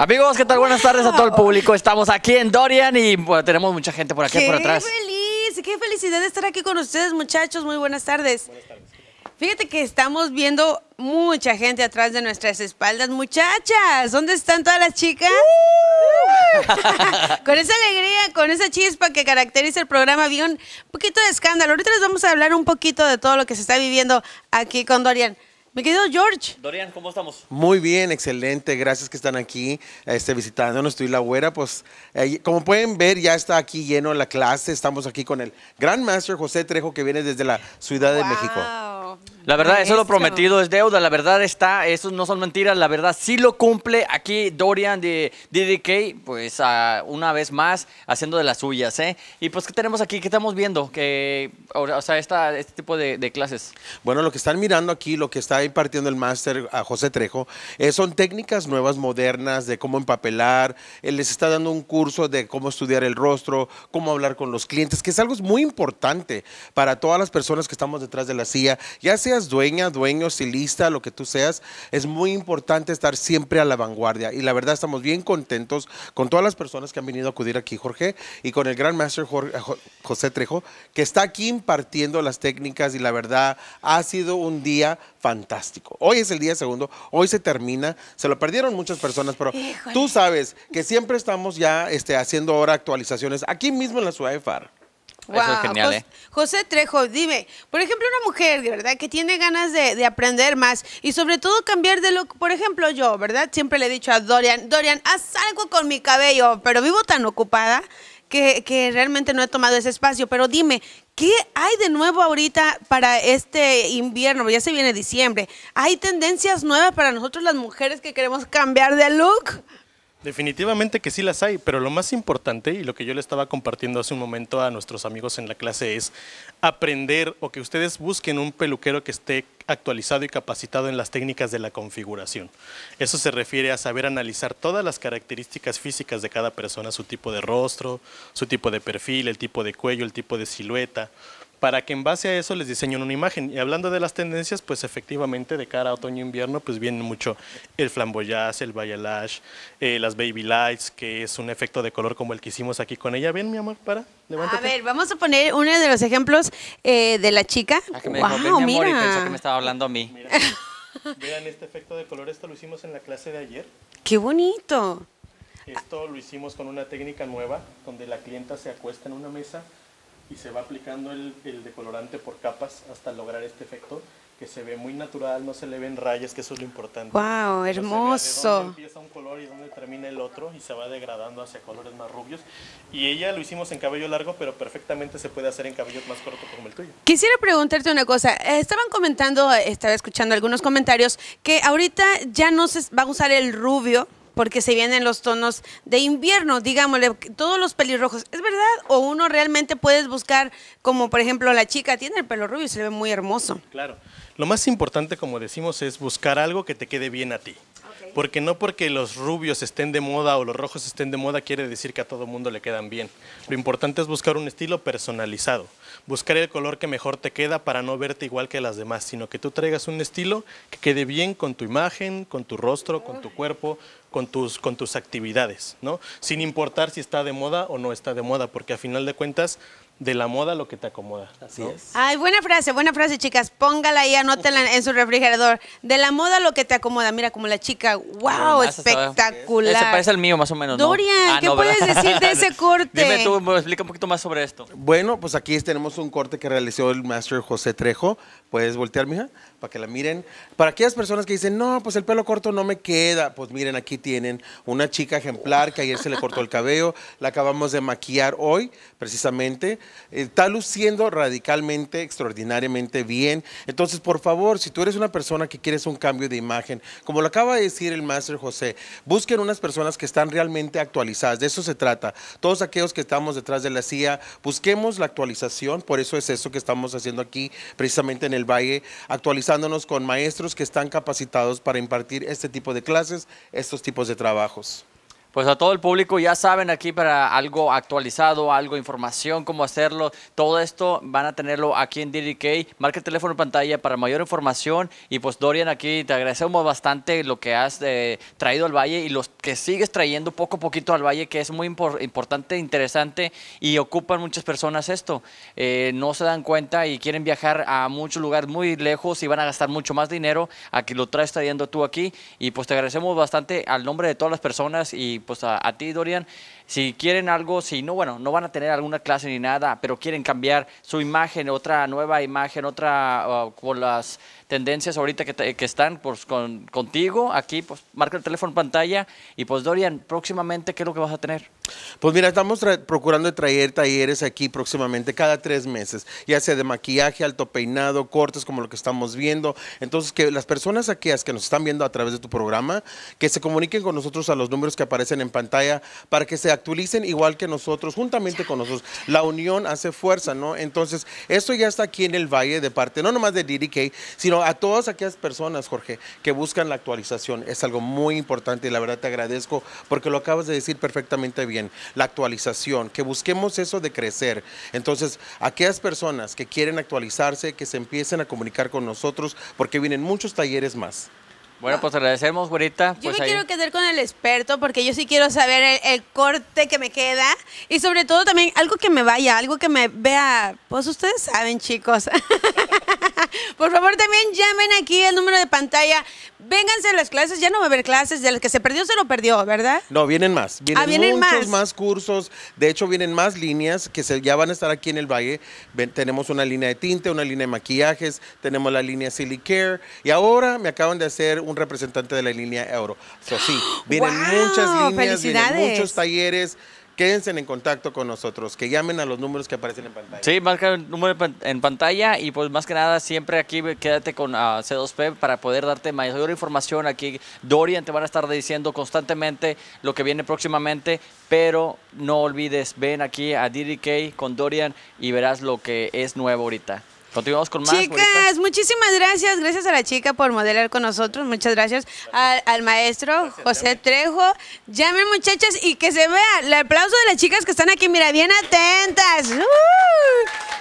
Amigos, ¿qué tal? Buenas tardes a todo el público. Estamos aquí en Dorian y tenemos mucha gente por aquí, por atrás. ¡Qué feliz! ¡Qué felicidad de estar aquí con ustedes, muchachos! Muy buenas tardes. Buenas tardes. Fíjate que estamos viendo mucha gente atrás de nuestras espaldas. Muchachas, ¿dónde están todas las chicas? ¡Uh! con esa alegría, con esa chispa que caracteriza el programa, había un poquito de escándalo. Ahorita les vamos a hablar un poquito de todo lo que se está viviendo aquí con Dorian. Mi querido George. Dorian, ¿cómo estamos? Muy bien, excelente. Gracias que están aquí este, visitándonos. Estoy la güera. Pues, como pueden ver, ya está aquí lleno la clase. Estamos aquí con el Gran Master José Trejo, que viene desde la Ciudad de México. La verdad, eso lo prometido es deuda. La verdad está, eso no son mentiras. La verdad sí lo cumple aquí Dorian de DDK, pues una vez más haciendo de las suyas. ¿eh? Y pues, ¿qué tenemos aquí? ¿Qué estamos viendo? Que, o, sea, esta, este tipo de, clases. Bueno, lo que están mirando aquí, lo que está impartiendo el máster a José Trejo, eh, son técnicas nuevas, modernas, de cómo empapelar. Él eh, les está dando un curso de cómo estudiar el rostro, cómo hablar con los clientes, que es algo muy importante para todas las personas que estamos detrás de la silla, ya sea dueña, dueño, estilista, lo que tú seas, es muy importante estar siempre a la vanguardia. Y la verdad estamos bien contentos con todas las personas que han venido a acudir aquí, Jorge, y con el gran master José Trejo, que está aquí impartiendo las técnicas y la verdad ha sido un día fantástico. Hoy es el día segundo, hoy se termina, se lo perdieron muchas personas, pero tú sabes que siempre estamos ya este, haciendo ahora actualizaciones aquí mismo en la ciudad de Far. Wow. ¿eh? José, Trejo, dime, por ejemplo, una mujer, ¿verdad? Que tiene ganas de, aprender más y sobre todo cambiar de look. Por ejemplo, yo, ¿verdad? Siempre le he dicho a Dorian, Dorian, haz algo con mi cabello, pero vivo tan ocupada que, que realmente no he tomado ese espacio. Pero dime, ¿qué hay de nuevo ahorita para este invierno? Ya se viene diciembre. ¿Hay tendencias nuevas para nosotros las mujeres que queremos cambiar de look? Definitivamente que sí las hay, pero lo más importante y lo que yo le estaba compartiendo hace un momento a nuestros amigos en la clase es aprender o que ustedes busquen un peluquero que esté actualizado y capacitado en las técnicas de la configuración. Eso se refiere a saber analizar todas las características físicas de cada persona, su tipo de rostro, su tipo de perfil, el tipo de cuello, el tipo de silueta, para que en base a eso les diseñen una imagen. Y hablando de las tendencias, pues efectivamente de cara a otoño-invierno, e pues viene mucho el flamboyage, el bayalash, eh, las baby lights, que es un efecto de color como el que hicimos aquí con ella. ¿Ven, mi amor? Para, levántate. A ver, vamos a poner uno de los ejemplos eh, de la chica. Ah, mira. que me estaba hablando a mí. Mira, vean este efecto de color, esto lo hicimos en la clase de ayer. ¡Qué bonito! Esto lo hicimos con una técnica nueva, donde la clienta se acuesta en una mesa y se va aplicando el, decolorante por capas hasta lograr este efecto que se ve muy natural, no se le ven rayas, que eso es lo importante. ¡Wow! Hermoso. No empieza un color y donde termina el otro y se va degradando hacia colores más rubios. Y ella lo hicimos en cabello largo, pero perfectamente se puede hacer en cabello más corto como el tuyo. Quisiera preguntarte una cosa. Eh, estaban comentando, estaba escuchando algunos comentarios, que ahorita ya no se va a usar el rubio, porque se vienen los tonos de invierno, digámosle, todos los pelirrojos. ¿Es verdad? ¿O uno realmente puedes buscar, como por ejemplo la chica tiene el pelo rubio y se ve muy hermoso? Claro. Lo más importante, como decimos, es buscar algo que te quede bien a ti. Porque no porque los rubios estén de moda o los rojos estén de moda quiere decir que a todo mundo le quedan bien. Lo importante es buscar un estilo personalizado, buscar el color que mejor te queda para no verte igual que las demás, sino que tú traigas un estilo que quede bien con tu imagen, con tu rostro, con tu cuerpo, con tus, con tus actividades, ¿no? Sin importar si está de moda o no está de moda, porque a final de cuentas de la moda lo que te acomoda. Así es. Ay, buena frase, buena frase, chicas. Póngala ahí, anótela en su refrigerador. De la moda lo que te acomoda. Mira, como la chica. ¡Wow! espectacular. Se parece el mío, más o menos. Dorian, ah, ¿qué puedes decir de ese corte? Dime tú, explica un poquito más sobre esto. Bueno, pues aquí tenemos un corte que realizó el master José Trejo. Puedes voltear, mija, para que la miren. Para aquellas personas que dicen, no, pues el pelo corto no me queda. Pues miren, aquí tienen una chica ejemplar que ayer se le cortó el cabello. La acabamos de maquillar hoy, precisamente está luciendo radicalmente, extraordinariamente bien. Entonces, por favor, si tú eres una persona que quieres un cambio de imagen, como lo acaba de decir el máster José, busquen unas personas que están realmente actualizadas, de eso se trata. Todos aquellos que estamos detrás de la CIA, busquemos la actualización, por eso es eso que estamos haciendo aquí, precisamente en el Valle, actualizándonos con maestros que están capacitados para impartir este tipo de clases, estos tipos de trabajos pues a todo el público ya saben aquí para algo actualizado, algo información, cómo hacerlo, todo esto van a tenerlo aquí en DDK. Marca el teléfono en pantalla para mayor información y pues Dorian aquí te agradecemos bastante lo que has eh, traído al Valle y los que sigues trayendo poco a poquito al Valle que es muy importante, interesante y ocupan muchas personas esto. Eh, no se dan cuenta y quieren viajar a muchos lugares muy lejos y van a gastar mucho más dinero a que lo traes trayendo tú aquí y pues te agradecemos bastante al nombre de todas las personas y pues a, ti, Dorian. Si quieren algo, si no, bueno, no van a tener alguna clase ni nada, pero quieren cambiar su imagen, otra nueva imagen, otra uh, con las tendencias ahorita que, están pues, con, contigo. Aquí, pues marca el teléfono en pantalla. Y pues, Dorian, próximamente, ¿qué es lo que vas a tener? Pues mira, estamos procurando traer talleres aquí próximamente cada tres meses, ya sea de maquillaje, alto peinado, cortes, como lo que estamos viendo. Entonces, que las personas aquellas que nos están viendo a través de tu programa, que se comuniquen con nosotros a los números que aparecen en pantalla para que se actualicen igual que nosotros, juntamente con nosotros. La unión hace fuerza, ¿no? Entonces, esto ya está aquí en el Valle de parte, no nomás de DDK, sino a todas aquellas personas, Jorge, que buscan la actualización, es algo muy importante y la verdad te agradezco porque lo acabas de decir perfectamente bien, la actualización, que busquemos eso de crecer. Entonces, aquellas personas que quieren actualizarse, que se empiecen a comunicar con nosotros, porque vienen muchos talleres más. Bueno, pues agradecemos, güerita. Yo pues me quiero quedar con el experto porque yo sí quiero saber el, el, corte que me queda y sobre todo también algo que me vaya, algo que me vea. Pues ustedes saben, chicos. Por favor, también llamen aquí el número de pantalla. Vénganse a las clases, ya no va a haber clases, de las que se perdió, se lo perdió, ¿verdad? No, vienen más. Vienen, ah, muchos más? cursos. De hecho, vienen más líneas que ya van a estar aquí en el Valle. tenemos una línea de tinte, una línea de maquillajes, tenemos la línea Silly Care. Y ahora me acaban de hacer un representante de la línea Euro. So, sí, vienen muchas líneas, vienen muchos talleres quédense en contacto con nosotros, que llamen a los números que aparecen en pantalla. Sí, marca el número en pantalla y pues más que nada siempre aquí quédate con ah, C2P para poder darte mayor información. Aquí Dorian te van a estar diciendo constantemente lo que viene próximamente, pero no olvides, ven aquí a DDK con Dorian y verás lo que es nuevo ahorita. Continuamos con más. Chicas, muchísimas gracias. Gracias a la chica por modelar con nosotros. Muchas gracias, Al, maestro José Trejo. Llamen muchachas y que se vea el aplauso de las chicas que están aquí. Mira, bien atentas. ¡Uh!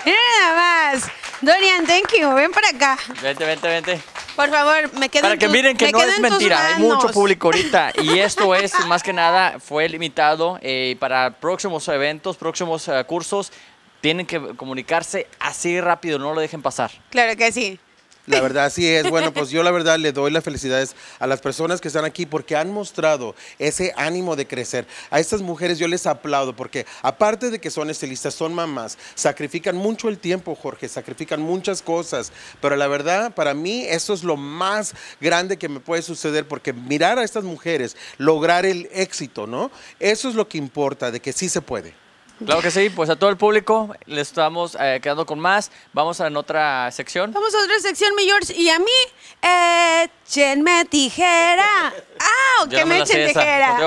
mira nada más. Dorian, thank you. Ven para acá. Vente, vente, vente. Por favor, me quedo Para Para que miren que no es mentira, hay mucho público ahorita. Y esto es, más que nada, fue limitado eh, para próximos eventos, próximos eh, cursos tienen que comunicarse así rápido, no lo dejen pasar. Claro que sí. La verdad sí es. Bueno, pues yo la verdad le doy las felicidades a las personas que están aquí porque han mostrado ese ánimo de crecer. A estas mujeres yo les aplaudo porque aparte de que son estilistas, son mamás, sacrifican mucho el tiempo, Jorge, sacrifican muchas cosas. Pero la verdad, para mí eso es lo más grande que me puede suceder porque mirar a estas mujeres, lograr el éxito, ¿no? Eso es lo que importa, de que sí se puede. Claro que sí, pues a todo el público le estamos eh, quedando con más. Vamos a en otra sección. Vamos a otra sección, mi George. Y a mí, eh, échenme tijera. ¡Ah! ¡Que me echen tijera!